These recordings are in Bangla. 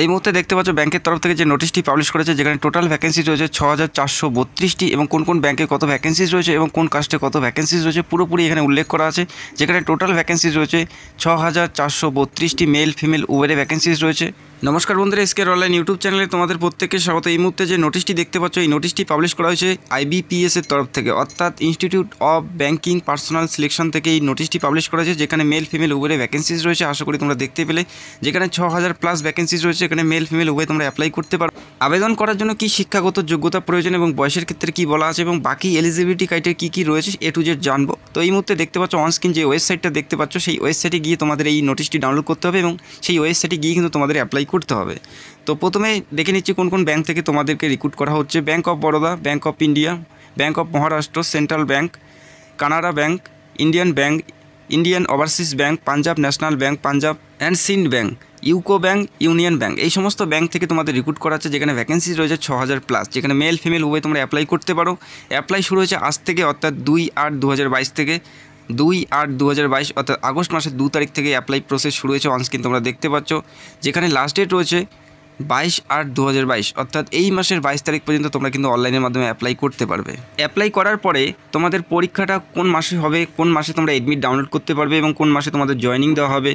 এই মুহূর্তে দেখতে পাচ্ছ ব্যাংকের তরফ থেকে যে নোটিশটি পাবলিশ করেছে যেখানে টোটাল ভ্যাকেন্সি রয়েছে ছ হাজার চারশো বত্রিশটি এবং কোন কোন ব্যাংকে কত ভ্যাকেন্সিজ রয়েছে এবং কোন কাস্টে কত ভ্যাকেন্সিজ রয়েছে পুরোপুরি এখানে উল্লেখ করা আছে যেখানে টোটাল ভ্যাকেন্সিজ রয়েছে ছ হাজার চারশো বত্রিশটি মেল ফিমেল উবেরে ভ্যাকেন্সিজ রয়েছে নমস্কার বন্ধুরা এসকে অনলাইন ইউটিউব চ্যানেলে তোমাদের প্রত্যেকের স্বাগত এই মুহূর্তে যে নোটিশটি দেখতে পাচ্ছ এই নোটিশটি পাবলিশ করা হয়েছে আইবিপিএস এর তরফ থেকে অর্থাৎ institute of banking personnel selection থেকে এই নোটিশটি পাবলিশ করা হয়েছে যেখানে মেল ফিমেল উবেরে ভ্যাকেন্সিজ রয়েছে আশা করি তোমরা দেখতে পেলে যেখানে ছ হাজার প্লাস ভ্যাকেন্সিজ রয়েছে রয়েছে এখানে মেল ফিমেল উভয় তোমরা অ্যাপ্লাই করতে পারো আবেদন করার জন্য কি শিক্ষাগত যোগ্যতা প্রয়োজন এবং বয়সের ক্ষেত্রে কি বলা আছে এবং বাকি এলিজিবিলিটি কাইটের কী কী রয়েছে এ টু জেড জানবো তো এই মুহূর্তে দেখতে পাচ্ছ অনস্ক্রিন যে ওয়েবসাইটটা দেখতে পাচ্ছ সেই ওয়েবসাইটে গিয়ে তোমাদের এই নোটিশটি ডাউনলোড করতে হবে এবং সেই ওয়েবসাইটে গিয়ে কিন্তু তোমাদের অ্যাপ্লাই করতে হবে তো প্রথমে দেখে নিচ্ছি কোন কোন ব্যাংক থেকে তোমাদেরকে রিক্রুট করা হচ্ছে bank of Baroda bank of India bank of Maharashtra central bank Canada bank Indian bank Indian overseas bank Punjab national bank Punjab and Sind bank UCO bank union bank এই সমস্ত ব্যাঙ্ক থেকে তোমাদের রিক্রুট করা আছে যেখানে ভ্যাকেন্সি রয়েছে ছ হাজার প্লাস যেখানে মেল ফিমেল উভয় তোমরা অ্যাপ্লাই করতে পারো অ্যাপ্লাই শুরু হয়েছে আজ থেকে অর্থাৎ দুই আট দু থেকে দুই আট দু অর্থাৎ আগস্ট মাসের দু তারিখ থেকে অ্যাপ্লাই প্রসেস শুরু হয়েছে অনস্ক্রিন তোমরা দেখতে পাচ্ছ যেখানে লাস্ট ডেট রয়েছে বাইশ আট দু অর্থাৎ এই মাসের বাইশ তারিখ পর্যন্ত তোমরা কিন্তু অনলাইনের মাধ্যমে অ্যাপ্লাই করতে পারবে অ্যাপ্লাই করার পরে তোমাদের পরীক্ষাটা কোন মাসে হবে কোন মাসে তোমরা এডমিট ডাউনলোড করতে পারবে এবং কোন মাসে তোমাদের জয়নিং দেওয়া হবে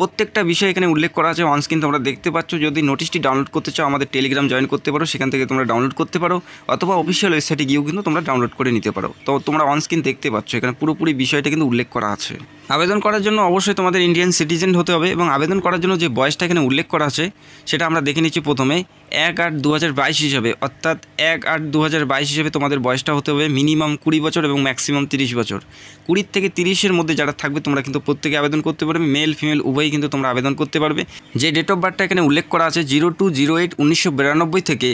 প্রত্যেকটা বিষয় এখানে উল্লেখ করা আছে অনস্ক্রিন তোমরা দেখতে পাচ্ছ যদি নোটিশটি ডাউনলোড করতে চাও আমাদের টেলিগ্রাম জয়েন করতে পারো সেখান থেকে তোমরা ডাউনলোড করতে পারো অথবা অফিসিয়াল ওয়েবসাইটে গিয়েও কিন্তু তোমরা ডাউনলোড করে নিতে পারো তো তোমরা অনস্ক্রিন দেখতে পাচ্ছ এখানে পুরোপুরি বিষয়টা কিন্তু উল্লেখ করা আছে আবেদন করার জন্য অবশ্যই তোমাদের ইন্ডিয়ান সিটিজেন হতে হবে এবং আবেদন করার জন্য যে বয়সটা এখানে উল্লেখ করা আছে সেটা আমরা দেখে নিচ্ছি প্রথমে এক আট দু হিসাবে অর্থাৎ এক আট দু হিসাবে তোমাদের বয়সটা হতে হবে মিনিমাম কুড়ি বছর এবং ম্যাক্সিমাম তিরিশ বছর কুড়ির থেকে তিরিশের মধ্যে যারা থাকবে তোমরা কিন্তু প্রত্যেকে আবেদন করতে পারবে মেল ফিমেল উভয়ই কিন্তু তোমরা আবেদন করতে পারবে যে ডেট অফ বার্থটা এখানে উল্লেখ করা আছে জিরো টু জিরো এইট উনিশশো থেকে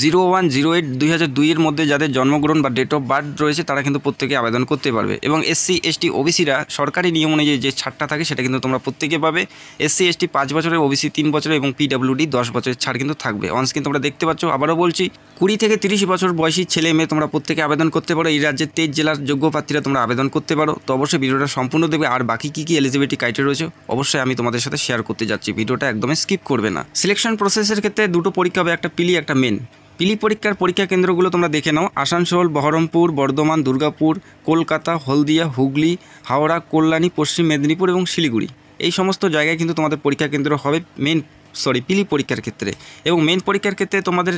জিরো ওয়ান জিরো এইট দুই হাজার দুইয়ের মধ্যে যাদের জন্মগ্রহণ বা ডেট অফ বার্থ রয়েছে তারা কিন্তু প্রত্যেকে আবেদন করতে পারবে এবং এসসি এসটি ওবিসিরা সরকারি নিয়ম অনুযায়ী যে ছাড়টা থাকে সেটা কিন্তু তোমরা প্রত্যেকে পাবে এসসি এসটি পাঁচ বছরের ওবিসি তিন বছরের এবং পিডাব্লিউডি দশ বছরের ছাড় কিন্তু থাকবে অনস কিন্তু তোমরা দেখতে পাচ্ছ আবারও বলছি কুড়ি থেকে তিরিশ বছর বয়সী ছেলে মেয়ে তোমরা প্রত্যেকে আবেদন করতে পারো এই রাজ্যের তেইশ জেলার যোগ্য প্রার্থীরা তোমরা আবেদন করতে পারো তো অবশ্যই ভিডিওটা সম্পূর্ণ দেবে আর বাকি কী কী এলিজিবিলিটি ক্রাইটে রয়েছে অবশ্যই আমি তোমাদের সাথে শেয়ার করতে যাচ্ছি ভিডিওটা একদমই স্কিপ করবে না সিলেকশন প্রসেসের ক্ষেত্রে দুটো পরীক্ষা হবে একটা পিলি e, একটা মেন পিলি পরীক্ষার পরীক্ষা কেন্দ্রগুলো তোমরা দেখে নাও আসানসোল বহরমপুর বর্ধমান দুর্গাপুর কলকাতা হলদিয়া হুগলি হাওড়া কল্যাণী পশ্চিম মেদিনীপুর এবং শিলিগুড়ি এই সমস্ত জায়গায় কিন্তু তোমাদের পরীক্ষা কেন্দ্র হবে মেন সরি পিলি পরীক্ষার ক্ষেত্রে এবং মেন পরীক্ষার ক্ষেত্রে তোমাদের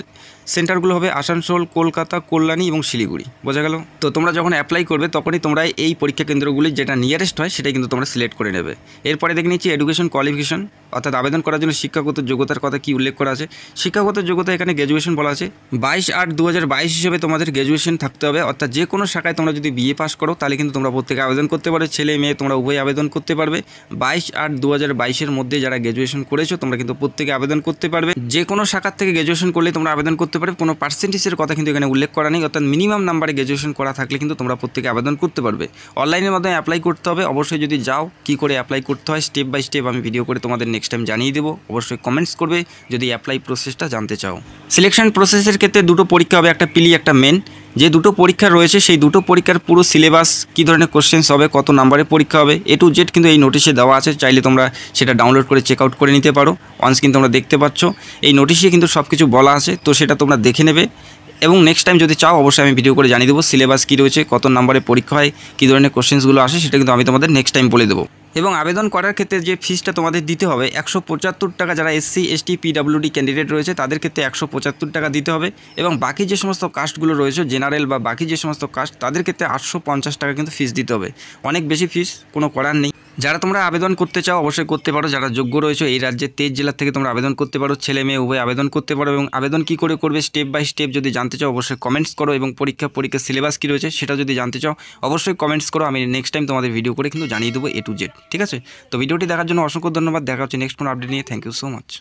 সেন্টারগুলো হবে আসানসোল কলকাতা কল্যাণী এবং শিলিগুড়ি বোঝা গেল তো তোমরা যখন অ্যাপ্লাই করবে তখনই তোমরা এই পরীক্ষা কেন্দ্রগুলি যেটা নিয়ারেস্ট হয় সেটা কিন্তু তোমরা সিলেক্ট করে নেবে এরপরে দেখে নিচ্ছি এডুকেশন কোয়ালিফিকেশন অর্থাৎ আবেদন করার জন্য শিক্ষাগত যোগ্যতার কথা কি উল্লেখ করা আছে শিক্ষাগত যোগ্যতা এখানে গ্র্যাজুয়েশন বলা আছে বাইশ আট দু হিসেবে তোমাদের গ্র্যাজুয়েশন থাকতে হবে অর্থাৎ যে কোনো শাখায় তোমরা যদি বিএ পাস করো তাহলে কিন্তু তোমরা প্রত্যেকে আবেদন করতে পারো ছেলে মেয়ে তোমরা উভয় আবেদন করতে পারবে বাইশ আট দু হাজার মধ্যে যারা গ্র্যাজুয়েশন করেছো তোমরা কিন্তু প্রত্যেকে আবেদন করতে পারবে যে কোনো শাখার থেকে গ্র্যাজুয়েশন করলে তোমরা আবেদন করতে পারবে কোনো পার্সেন্টেজের কথা কিন্তু এখানে উল্লেখ করা নেই অর্থাৎ মিনিমাম নাম্বারে গ্র্যাজুয়েশন করা থাকলে কিন্তু তোমরা প্রত্যেকে আবেদন করতে পারবে অনলাইনের মাধ্যমে অ্যাপ্লাই করতে হবে অবশ্যই যদি যাও কি করে অ্যাপ্লাই করতে হয় স্টেপ বাই স্টেপ আমি ভিডিও করে তোমাদের নেক্সট নেক্সট টাইম জানিয়ে দেবো অবশ্যই কমেন্টস করবে যদি অ্যাপ্লাই প্রসেসটা জানতে চাও সিলেকশন প্রসেসের ক্ষেত্রে দুটো পরীক্ষা হবে একটা পিলি e, একটা মেন যে দুটো পরীক্ষা রয়েছে সেই দুটো পরীক্ষার পুরো সিলেবাস কী ধরনের কোশ্চেন্স হবে কত নাম্বারে পরীক্ষা হবে এ টু জেড কিন্তু এই নোটিশে দেওয়া আছে চাইলে তোমরা সেটা ডাউনলোড করে চেক আউট করে নিতে পারো ওয়ান্স কিন্তু তোমরা দেখতে পাচ্ছ এই নোটিশে কিন্তু সব কিছু বলা আছে তো সেটা তোমরা দেখে নেবে এবং নেক্সট টাইম যদি চাও অবশ্যই আমি ভিডিও করে জানিয়ে দেবো সিলেবাস কী রয়েছে কত নাম্বারে পরীক্ষা হয় কী ধরনের কোশ্চেন্সগুলো আসে সেটা কিন্তু আমি তোমাদের নেক্সট টাইম বলে দেবো এবং আবেদন করার ক্ষেত্রে যে ফিসটা তোমাদের দিতে হবে একশো পঁচাত্তর টাকা যারা এসসি এসটি পিডাব্লিউডি ক্যান্ডিডেট রয়েছে তাদের ক্ষেত্রে একশো পঁচাত্তর টাকা দিতে হবে এবং বাকি যে সমস্ত কাস্টগুলো রয়েছে জেনারেল বা বাকি যে সমস্ত কাস্ট তাদের ক্ষেত্রে আটশো পঞ্চাশ টাকা কিন্তু ফিস দিতে হবে অনেক বেশি ফিস কোনো করার নেই যারা তোমরা আবেদন করতে চাও অবশ্যই করতে পারো যারা যোগ্য রয়েছে এই রাজ্যের তেজ জেলা থেকে তোমরা আবেদন করতে পারো ছেলে মেয়ে উভয় আবেদন করতে পারো এবং আবেদন কি করে করবে স্টেপ বাই স্টেপ যদি জানতে চাও অবশ্যই কমেন্টস করো এবং পরীক্ষা পরীক্ষার সিলেবাস কী রয়েছে সেটা যদি জানতে চাও অবশ্যই কমেন্টস করো আমি নেক্সট টাইম তোমাদের ভিডিও করে কিন্তু জানিয়ে দেবো এ টু জেড ঠিক আছে তো ভিডিওটি দেখার জন্য অসংখ্য ধন্যবাদ দেখা হচ্ছে নেক্সট কোনো আপডেট নিয়ে থ্যাংক ইউ সো মাচ